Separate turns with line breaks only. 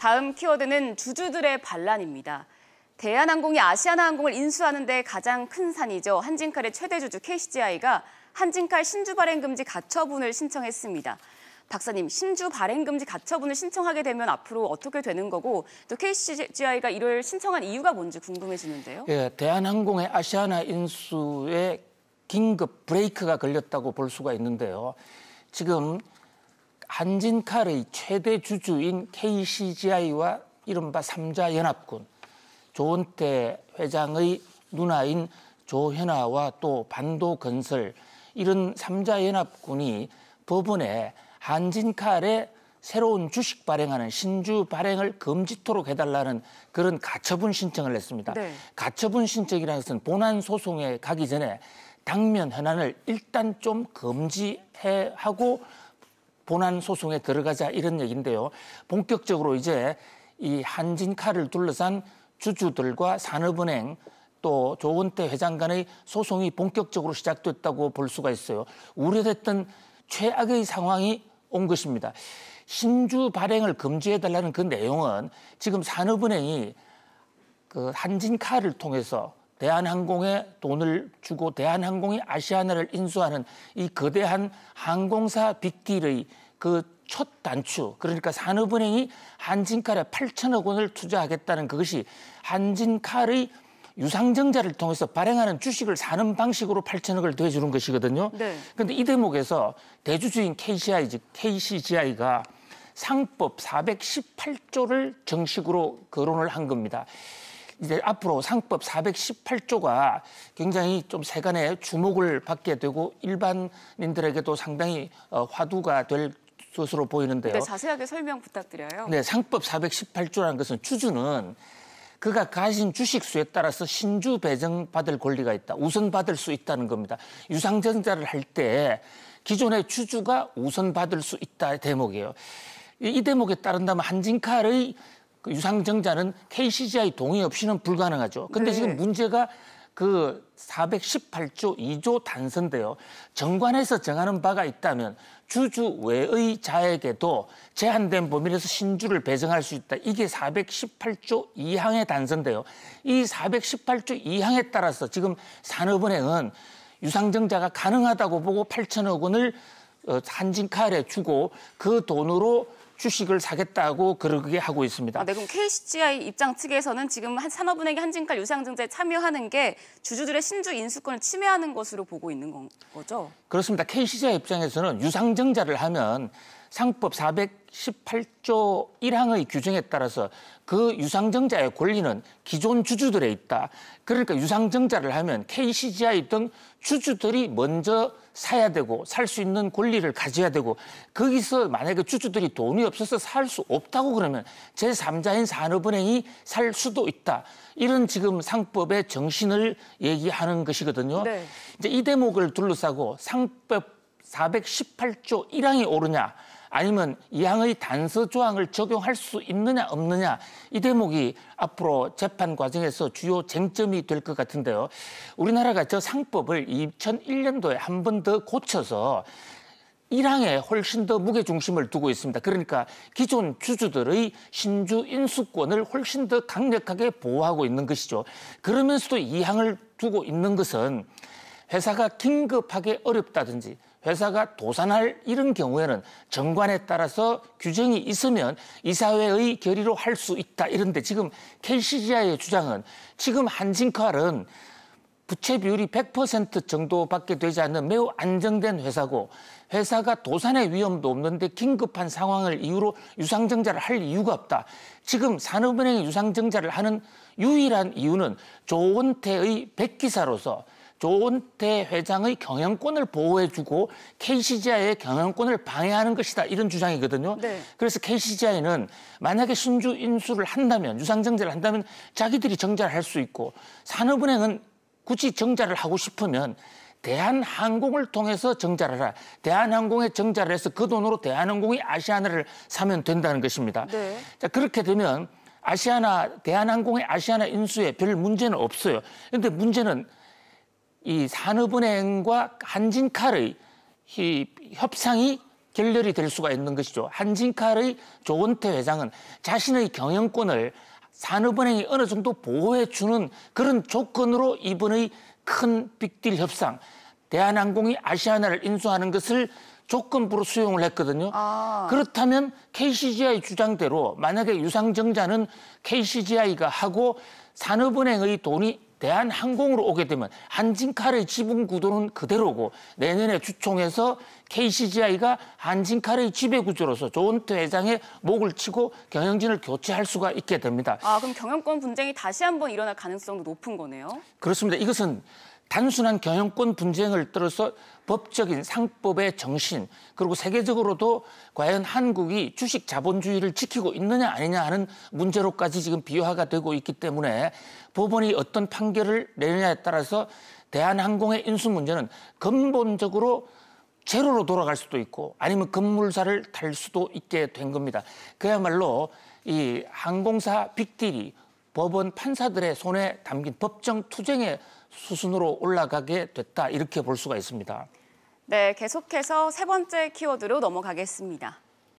다음 키워드는 주주들의 반란입니다. 대한항공이 아시아나항공을 인수하는 데 가장 큰 산이죠. 한진칼의 최대 주주 KCGI가 한진칼 신주 발행 금지 가처분을 신청했습니다. 박사님, 신주 발행 금지 가처분을 신청하게 되면 앞으로 어떻게 되는 거고 또 KCGI가 이를 신청한 이유가 뭔지 궁금해지는데요.
예, 대한항공의 아시아나 인수에 긴급 브레이크가 걸렸다고 볼 수가 있는데요. 지금 한진칼의 최대 주주인 KCGI와 이른바 삼자연합군 조은태 회장의 누나인 조현아와 또 반도건설 이런 삼자연합군이 법원에 한진칼의 새로운 주식 발행하는 신주 발행을 금지토록 해달라는 그런 가처분 신청을 했습니다. 네. 가처분 신청이라는 것은 본안 소송에 가기 전에 당면 현안을 일단 좀 금지해 하고 본안 소송에 들어가자 이런 얘기인데요. 본격적으로 이제 이 한진칼을 둘러싼 주주들과 산업은행 또 조원태 회장 간의 소송이 본격적으로 시작됐다고 볼 수가 있어요. 우려됐던 최악의 상황이 온 것입니다. 신주 발행을 금지해달라는 그 내용은 지금 산업은행이 그한진칼을 통해서 대한항공에 돈을 주고 대한항공이 아시아나를 인수하는 이 거대한 항공사 빅딜의 그 첫 단추 그러니까 산업은행이 한진칼에 8천억 원을 투자하겠다는 그것이 한진칼의 유상증자를 통해서 발행하는 주식을 사는 방식으로 8천억을 더해주는 것이거든요. 그런데 네. 이 대목에서 대주주인 KCI, 즉 KCGI가 상법 418조를 정식으로 거론을 한 겁니다. 이제 앞으로 상법 418조가 굉장히 좀 세간의 주목을 받게 되고 일반인들에게도 상당히 어, 화두가 될 것으로 보이는데요. 네,
자세하게 설명 부탁드려요. 네,
상법 418조라는 것은 주주는 그가 가진 주식 수에 따라서 신주 배정받을 권리가 있다. 우선 받을 수 있다는 겁니다. 유상증자를 할 때 기존의 주주가 우선 받을 수 있다 대목이에요. 이 대목에 따른다면 한진칼의 그 유상증자는 KCGI 동의 없이는 불가능하죠. 근데 네. 지금 문제가 그 418조 2조 단서인데요. 정관에서 정하는 바가 있다면 주주 외의 자에게도 제한된 범위 내 에서 신주를 배정할 수 있다. 이게 418조 2항의 단서인데요. 이 418조 2항에 따라서 지금 산업은행은 유상증자가 가능하다고 보고 8천억 원을 어, 한진칼에 주고 그 돈으로 주식을 사겠다고 그러게 하고 있습니다. 아, 네,
그럼 KCGI 입장 측에서는 지금 한 산업은행이 한진칼 유상증자에 참여하는 게 주주들의 신주 인수권을 침해하는 것으로 보고 있는 건, 거죠?
그렇습니다. KCGI 입장에서는 유상증자를 하면 상법 418조 1항의 규정에 따라서 그 유상증자의 권리는 기존 주주들에 있다. 그러니까 유상증자를 하면 KCGI 등 주주들이 먼저 사야 되고 살 수 있는 권리를 가져야 되고 거기서 만약에 주주들이 돈이 없어서 살 수 없다고 그러면 제3자인 산업은행이 살 수도 있다. 이런 지금 상법의 정신을 얘기하는 것이거든요. 네. 이제 이 대목을 둘러싸고 상법 418조 1항이 오르냐 아니면 이항의 단서 조항을 적용할 수 있느냐 없느냐 이 대목이 앞으로 재판 과정에서 주요 쟁점이 될 것 같은데요. 우리나라가 저 상법을 2001년도에 한 번 더 고쳐서 1항에 훨씬 더 무게중심을 두고 있습니다. 그러니까 기존 주주들의 신주 인수권을 훨씬 더 강력하게 보호하고 있는 것이죠. 그러면서도 이항을 두고 있는 것은 회사가 긴급하게 어렵다든지 회사가 도산할 이런 경우에는 정관에 따라서 규정이 있으면 이사회의 결의로 할 수 있다. 이런데 지금 KCGI의 주장은 지금 한진칼은 부채 비율이 100% 정도밖에 되지 않는 매우 안정된 회사고 회사가 도산의 위험도 없는데 긴급한 상황을 이유로 유상증자를 할 이유가 없다. 지금 산업은행이 유상증자를 하는 유일한 이유는 조원태의 백기사로서 조은태 회장의 경영권을 보호해주고 KCGI의 경영권을 방해하는 것이다 이런 주장이거든요. 네. 그래서 KCGI는 만약에 신주 인수를 한다면 유상증자를 한다면 자기들이 정자를 할 수 있고 산업은행은 굳이 정자를 하고 싶으면 대한항공을 통해서 정자를 하라. 대한항공에 정자를 해서 그 돈으로 대한항공이 아시아나를 사면 된다는 것입니다. 네. 자 그렇게 되면 아시아나 대한항공의 아시아나 인수에 별 문제는 없어요. 그런데 문제는 이 산업은행과 한진칼의 이 협상이 결렬이 될 수가 있는 것이죠. 한진칼의 조원태 회장은 자신의 경영권을 산업은행이 어느 정도 보호해 주는 그런 조건으로 이번의 큰 빅딜 협상, 대한항공이 아시아나를 인수하는 것을 조건부로 수용을 했거든요. 아. 그렇다면 KCGI 주장대로 만약에 유상증자는 KCGI가 하고 산업은행의 돈이 대한항공으로 오게 되면 한진칼의 지분 구도는 그대로고 내년에 주총에서 KCGI가 한진칼의 지배구조로서 조은퇴 회장의 목을 치고 경영진을 교체할 수가 있게 됩니다. 아,
그럼 경영권 분쟁이 다시 한번 일어날 가능성도 높은 거네요?
그렇습니다. 이것은 단순한 경영권 분쟁을 떨어서 법적인 상법의 정신 그리고 세계적으로도 과연 한국이 주식 자본주의를 지키고 있느냐 아니냐 하는 문제로까지 지금 비화가 되고 있기 때문에 법원이 어떤 판결을 내느냐에 따라서 대한항공의 인수 문제는 근본적으로 제로로 돌아갈 수도 있고 아니면 건물사를 탈 수도 있게 된 겁니다. 그야말로 이 항공사 빅딜이 법원 판사들의 손에 담긴 법정 투쟁의 수순으로 올라가게 됐다 이렇게 볼 수가 있습니다.
네, 계속해서 세 번째 키워드로 넘어가겠습니다.